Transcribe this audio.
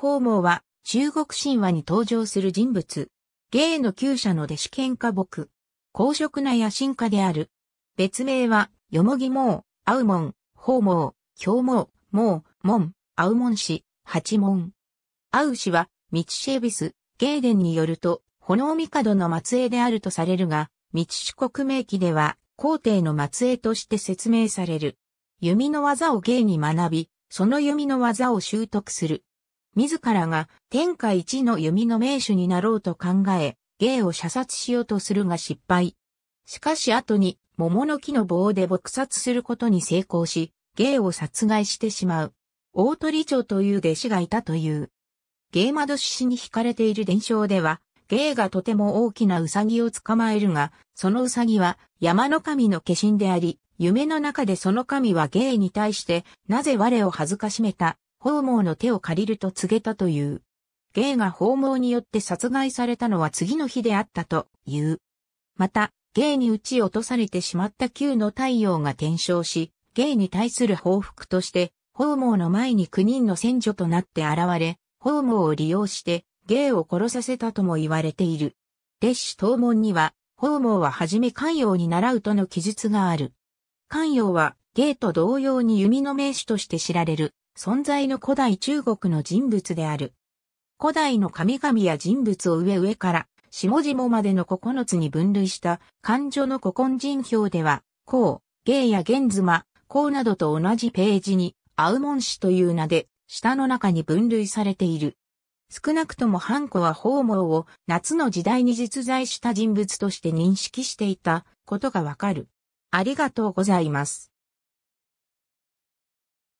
孔毛は中国神話に登場する人物。芸の旧社の弟子喧嘩僕。公職な野心家である。別名は、よもぎ毛、あう門、ほう毛、ひょう毛、毛、門、あ門氏、八門。あう氏は、道シェビス、芸伝によると、炎帝の末裔であるとされるが、道四国名記では、皇帝の末裔として説明される。弓の技を芸に学び、その弓の技を習得する。自らが天下一の弓の名手になろうと考え、芸を射殺しようとするが失敗。しかし後に桃の木の棒で撲殺することに成功し、芸を殺害してしまう。大鳥町という弟子がいたという。芸窓獅子に惹かれている伝承では、芸がとても大きなウサギを捕まえるが、そのウサギは山の神の化身であり、夢の中でその神は芸に対して、なぜ我を恥ずかしめた、宝毛の手を借りると告げたという。ゲイが宝毛によって殺害されたのは次の日であったという。また、ゲイに撃ち落とされてしまった旧の太陽が転生し、ゲイに対する報復として、宝毛の前に9人の先女となって現れ、宝毛を利用して、ゲイを殺させたとも言われている。列子東門には、宝毛ははじめ関陽に習うとの記述がある。関陽は、ゲイと同様に弓の名手として知られる。存在の古代中国の人物である。古代の神々や人物を上上から下々までの9つに分類した漢女の古今人表では、孔、芸や玄妻、孔などと同じページに、アウモン氏という名で、下の中に分類されている。少なくともハンコは宝網を夏の時代に実在した人物として認識していたことがわかる。ありがとうございます。